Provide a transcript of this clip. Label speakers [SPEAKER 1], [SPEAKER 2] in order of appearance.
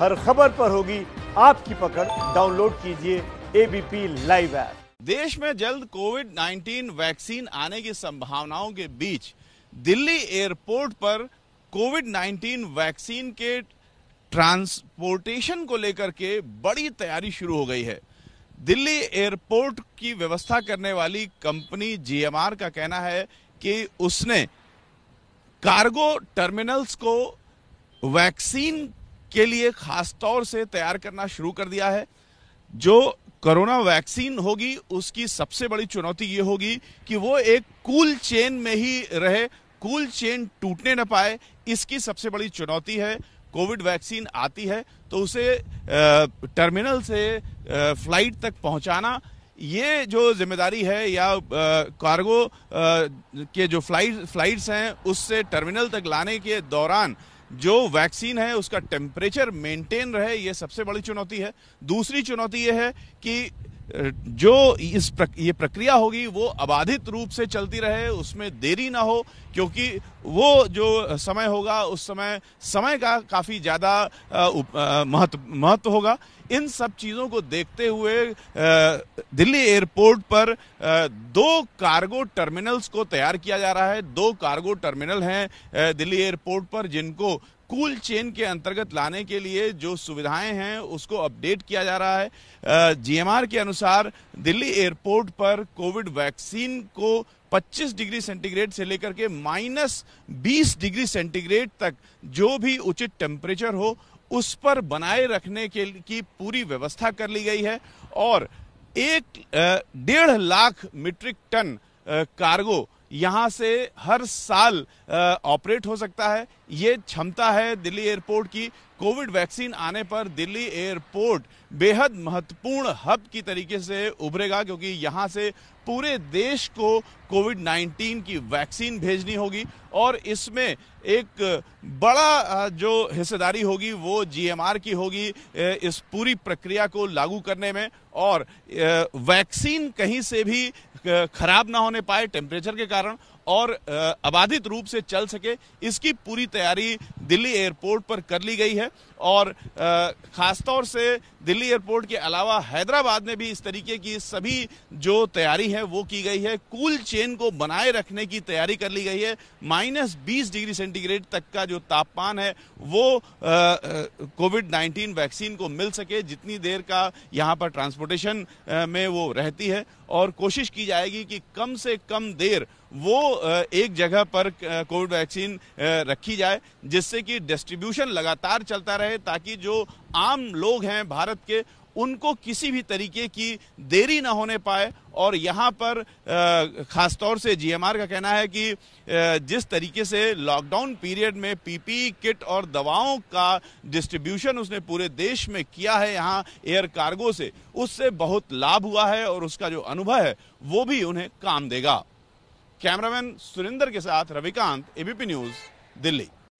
[SPEAKER 1] हर खबर पर होगी आपकी पकड़ डाउनलोड कीजिए एबीपी लाइव ऐप देश में जल्द कोविड 19 वैक्सीन आने की संभावनाओं के बीच दिल्ली एयरपोर्ट पर कोविड 19 वैक्सीन के ट्रांसपोर्टेशन को लेकर के बड़ी तैयारी शुरू हो गई है दिल्ली एयरपोर्ट की व्यवस्था करने वाली कंपनी जीएमआर का कहना है कि उसने कार्गो टर्मिनल्स को वैक्सीन के लिए खास तौर से तैयार करना शुरू कर दिया है जो कोरोना वैक्सीन होगी उसकी सबसे बड़ी चुनौती ये होगी कि वो एक कूल चेन में ही रहे कूल चेन टूटने न पाए इसकी सबसे बड़ी चुनौती है कोविड वैक्सीन आती है तो उसे टर्मिनल से फ्लाइट तक पहुंचाना ये जो जिम्मेदारी है या कार्गो के जो फ्लाइट फ्लाइट्स हैं उससे टर्मिनल तक लाने के दौरान जो वैक्सीन है उसका टेम्परेचर मेंटेन रहे ये सबसे बड़ी चुनौती है दूसरी चुनौती ये है कि जो इस प्रक, ये प्रक्रिया होगी वो अबाधित रूप से चलती रहे उसमें देरी ना हो क्योंकि वो जो समय होगा उस समय समय का काफ़ी ज़्यादा महत्व महत्व होगा इन सब चीज़ों को देखते हुए दिल्ली एयरपोर्ट पर दो कार्गो टर्मिनल्स को तैयार किया जा रहा है दो कार्गो टर्मिनल हैं दिल्ली एयरपोर्ट पर जिनको कूल चेन के अंतर्गत लाने के लिए जो सुविधाएं हैं उसको अपडेट किया जा रहा है जीएमआर के अनुसार दिल्ली एयरपोर्ट पर कोविड वैक्सीन को 25 डिग्री सेंटीग्रेड से लेकर के माइनस बीस डिग्री सेंटीग्रेड तक जो भी उचित टेम्परेचर हो उस पर बनाए रखने के की पूरी व्यवस्था कर ली गई है और एक डेढ़ लाख मीट्रिक टन कार्गो यहां से हर साल ऑपरेट हो सकता है ये क्षमता है दिल्ली एयरपोर्ट की कोविड वैक्सीन आने पर दिल्ली एयरपोर्ट बेहद महत्वपूर्ण हब की तरीके से उभरेगा क्योंकि यहाँ से पूरे देश को कोविड 19 की वैक्सीन भेजनी होगी और इसमें एक बड़ा जो हिस्सेदारी होगी वो जीएमआर की होगी इस पूरी प्रक्रिया को लागू करने में और वैक्सीन कहीं से भी खराब ना होने पाए टेम्परेचर के कारण और अबाधित रूप से चल सके इसकी पूरी तैयारी दिल्ली एयरपोर्ट पर कर ली गई है और ख़ासतौर से दिल्ली एयरपोर्ट के अलावा हैदराबाद में भी इस तरीके की सभी जो तैयारी है वो की गई है कूल चेन को बनाए रखने की तैयारी कर ली गई है माइनस बीस डिग्री सेंटीग्रेड तक का जो तापमान है वो कोविड नाइन्टीन वैक्सीन को मिल सके जितनी देर का यहाँ पर ट्रांसपोर्टेशन में वो रहती है और कोशिश की जाएगी कि कम से कम देर वो एक जगह पर कोविड वैक्सीन रखी जाए जिससे जिससे कि डिस्ट्रीब्यूशन लगातार चलता रहे ताकि जो आम लोग हैं भारत के उनको किसी भी तरीके की देरी न होने पाए और यहाँ पर ख़ासतौर से जीएमआर का कहना है कि जिस तरीके से लॉकडाउन पीरियड में पीपीई किट e और दवाओं का डिस्ट्रीब्यूशन उसने पूरे देश में किया है यहाँ एयर कार्गो से उससे बहुत लाभ हुआ है और उसका जो अनुभव है वो भी उन्हें काम देगा कैमरामैन सुरेंद्र के साथ रविकांत एबीपी न्यूज़ दिल्ली